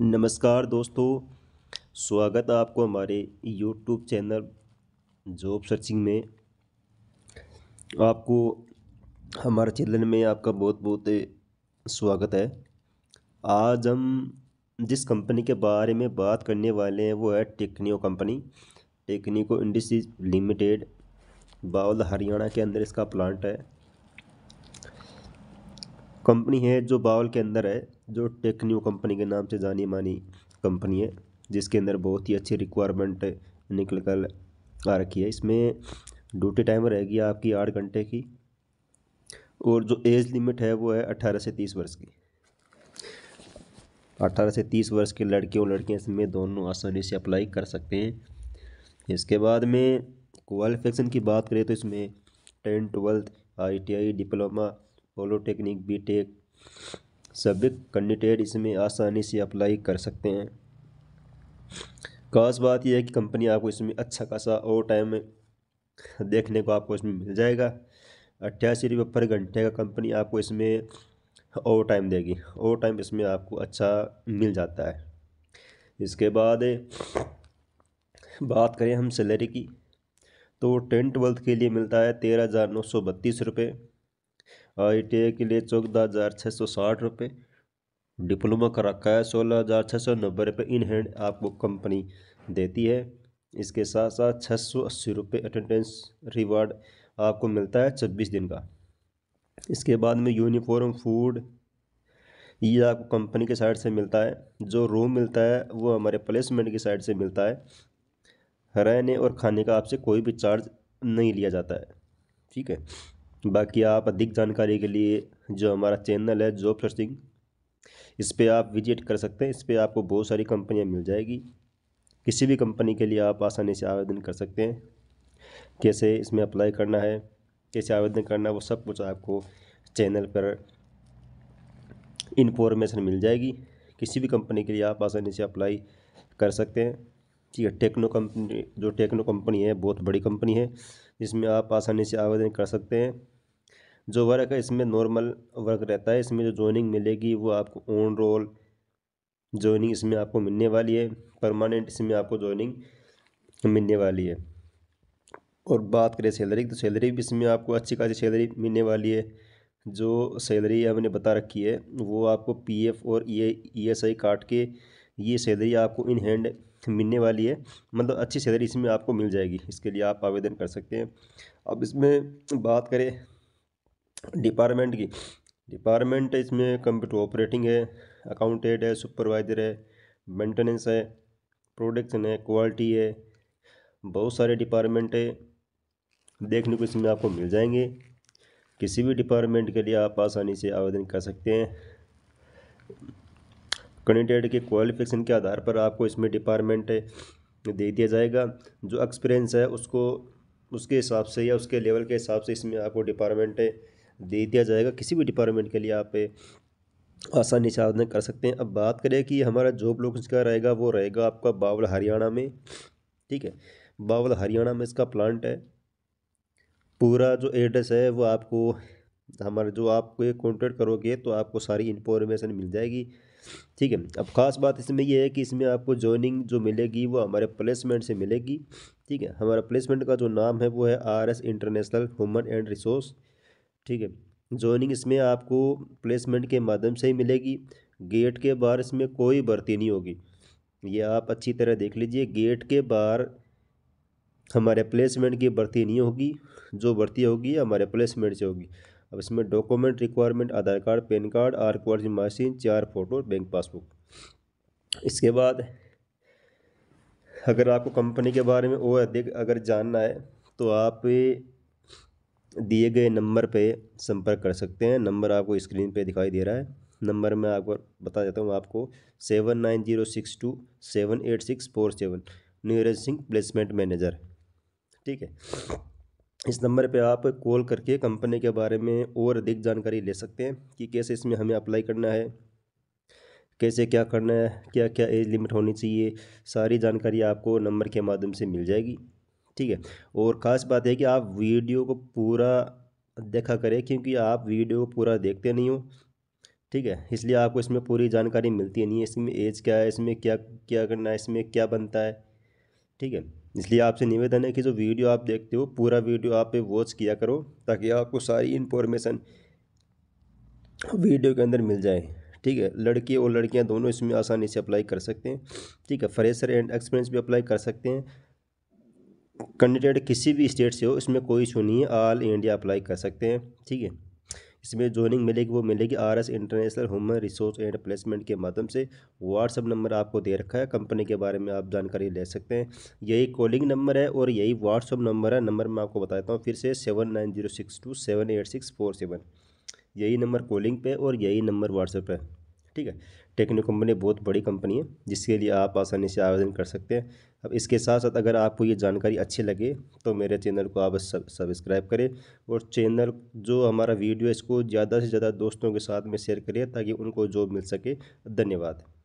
नमस्कार दोस्तों स्वागत है आपको हमारे यूट्यूब चैनल जॉब सर्चिंग में आपको हमारे चैनल में आपका बहुत बहुत स्वागत है आज हम जिस कंपनी के बारे में बात करने वाले हैं वो है टेक्नियो company Technico industries limited Bawal Haryana के अंदर इसका प्लांट है कंपनी है जो बावल के अंदर है जो टेक्न्यू कंपनी के नाम से जानी मानी कंपनी है जिसके अंदर बहुत ही अच्छी रिक्वायरमेंट निकल कर आ रखी है इसमें ड्यूटी टाइम रहेगी आपकी आठ घंटे की और जो एज लिमिट है वो है अट्ठारह से तीस वर्ष की अट्ठारह से तीस वर्ष के लड़के और लड़कियाँ इसमें दोनों आसानी से अप्लाई कर सकते हैं इसके बाद में क्वालिफिकेशन की बात करें तो इसमें tenth twelfth I T I diploma polytechnic B tech सभी कैंडिडेट इसमें आसानी से अप्लाई कर सकते हैं खास बात यह है कि कंपनी आपको इसमें अच्छा खासा ओवर टाइम देखने को आपको इसमें मिल जाएगा अट्ठासी रुपये पर घंटे का कंपनी आपको इसमें ओवर टाइम देगी ओवर टाइम इसमें आपको अच्छा मिल जाता है इसके बाद बात करें हम सैलरी की तो टेन ट्वेल्थ के लिए मिलता है तेरह हज़ार नौ सौ बत्तीस रुपये आई टी के लिए चौदह हज़ार छः सौ साठ रुपये डिप्लोमा का रखा है सोलह हज़ार छः सौ नब्बे रुपये इन हैंड आपको कंपनी देती है इसके साथ साथ छः सौ अस्सी रुपये अटेंडेंस रिवार्ड आपको मिलता है छब्बीस दिन का इसके बाद में यूनिफॉर्म फूड ये आपको कंपनी के साइड से मिलता है जो रूम मिलता है वो हमारे प्लेसमेंट की साइड से मिलता है रहने और खाने का आपसे कोई भी चार्ज नहीं लिया जाता है ठीक है बाकी आप अधिक जानकारी के लिए जो हमारा चैनल है जॉब सर्चिंग इस पर आप विजिट कर सकते हैं इस पर आपको बहुत सारी कंपनियाँ मिल जाएगी किसी भी कंपनी के लिए आप आसानी से आवेदन कर सकते हैं कैसे इसमें अप्लाई करना है कैसे आवेदन करना है वो सब कुछ आपको चैनल पर इंफॉर्मेशन मिल जाएगी किसी भी कंपनी के लिए आप आसानी से अप्लाई कर सकते हैं ठीक है टेक्नो कंपनी जो टेक्नो कंपनी है बहुत बड़ी कंपनी है इसमें आप आसानी से आवेदन कर सकते हैं जो वर्क है इसमें नॉर्मल वर्क रहता है इसमें जो जॉइनिंग मिलेगी वो आपको ऑन रोल जॉइनिंग इसमें आपको मिलने वाली है परमानेंट इसमें आपको जॉइनिंग मिलने वाली है और बात करें सैलरी की तो सैलरी भी इसमें आपको अच्छी खासी सैलरी मिलने वाली है जो सैलरी हमने बता रखी है वो आपको पीएफ और एस आई काट के ये सैलरी आपको इन हैंड मिलने वाली है मतलब अच्छी सैलरी इसमें आपको मिल जाएगी इसके लिए आप आवेदन कर सकते हैं अब इसमें बात करें डिपार्टमेंट की डिपार्टमेंट इसमें कंप्यूटर ऑपरेटिंग है अकाउंटेड है सुपरवाइज़र है मेंटेनेंस है प्रोडक्शन है क्वालिटी है बहुत सारे डिपार्टमेंट है देखने को इसमें आपको मिल जाएंगे किसी भी डिपार्टमेंट के लिए आप आसानी से आवेदन कर सकते हैं कैंडिडेट के क्वालिफिकेशन के आधार पर आपको इसमें डिपार्टमेंट दे दिया जाएगा जो एक्सपीरियंस है उसको उसके हिसाब से या उसके लेवल के हिसाब से इसमें आपको डिपार्टमेंट दे दिया जाएगा किसी भी डिपार्टमेंट के लिए आप आसानी से आवेदन कर सकते हैं अब बात करें कि हमारा जॉब लोकेशन क्या रहेगा वो रहेगा आपका बावल हरियाणा में ठीक है बावल हरियाणा में इसका प्लांट है पूरा जो एड्रेस है वो आपको हमारे जो आपको कॉन्टेक्ट करोगे तो आपको सारी इन्फॉर्मेशन मिल जाएगी ठीक है अब ख़ास बात इसमें यह है कि इसमें आपको जॉइनिंग जो मिलेगी वो हमारे प्लेसमेंट से मिलेगी ठीक है हमारा प्लेसमेंट का जो नाम है वो है R S international human and resource ठीक है जॉइनिंग इसमें आपको प्लेसमेंट के माध्यम से ही मिलेगी गेट के बाहर इसमें कोई भर्ती नहीं होगी ये आप अच्छी तरह देख लीजिए गेट के बाहर हमारे प्लेसमेंट की भर्ती नहीं होगी जो भर्ती होगी हमारे प्लेसमेंट से होगी अब इसमें document requirement Aadhaar card PAN card आर क्वार्जी मशीन चार फोटो और बैंक पासबुक इसके बाद अगर आपको कंपनी के बारे में और अधिक अगर जानना है तो आप दिए गए नंबर पे संपर्क कर सकते हैं नंबर आपको स्क्रीन पे दिखाई दे रहा है नंबर मैं आपको बता देता हूँ आपको seven nine zero six two seven eight six four seven Neeraj Singh placement manager ठीक है इस नंबर पे आप कॉल करके कंपनी के बारे में और अधिक जानकारी ले सकते हैं कि कैसे इसमें हमें अप्लाई करना है कैसे क्या करना है क्या क्या एज लिमिट होनी चाहिए सारी जानकारी आपको नंबर के माध्यम से मिल जाएगी ठीक है और ख़ास बात है कि आप वीडियो को पूरा देखा करें क्योंकि आप वीडियो को पूरा देखते नहीं हो ठीक है इसलिए आपको इसमें पूरी जानकारी मिलती है नहीं है इसमें एज क्या है इसमें क्या क्या करना है इसमें क्या बनता है ठीक है इसलिए आपसे निवेदन है कि जो वीडियो आप देखते हो पूरा वीडियो आप पे वॉच किया करो ताकि आपको सारी इन्फॉर्मेशन वीडियो के अंदर मिल जाए ठीक है लड़के और लड़कियां दोनों इसमें आसानी से अप्लाई कर सकते हैं ठीक है फ्रेशर एंड एक्सपीरियंस भी अप्लाई कर सकते हैं कैंडिडेट किसी भी स्टेट से हो इसमें कोई इशू नहीं है ऑल इंडिया अप्लाई कर सकते हैं ठीक है इसमें जॉइनिंग मिलेगी वो मिलेगी R S international human resource and placement के माध्यम से व्हाट्सअप नंबर आपको दे रखा है कंपनी के बारे में आप जानकारी ले सकते हैं यही कॉलिंग नंबर है और यही व्हाट्सअप नंबर है नंबर मैं आपको बताता हूँ फिर से seven nine zero six two seven eight six four seven यही नंबर कॉलिंग पे और यही नंबर व्हाट्सएप है ठीक है टेक्नो कंपनी बहुत बड़ी कंपनी है जिसके लिए आप आसानी से आवेदन कर सकते हैं अब इसके साथ साथ अगर आपको ये जानकारी अच्छी लगे तो मेरे चैनल को आप सब्सक्राइब करें और चैनल जो हमारा वीडियो है इसको ज़्यादा से ज़्यादा दोस्तों के साथ में शेयर करें ताकि उनको जॉब मिल सके धन्यवाद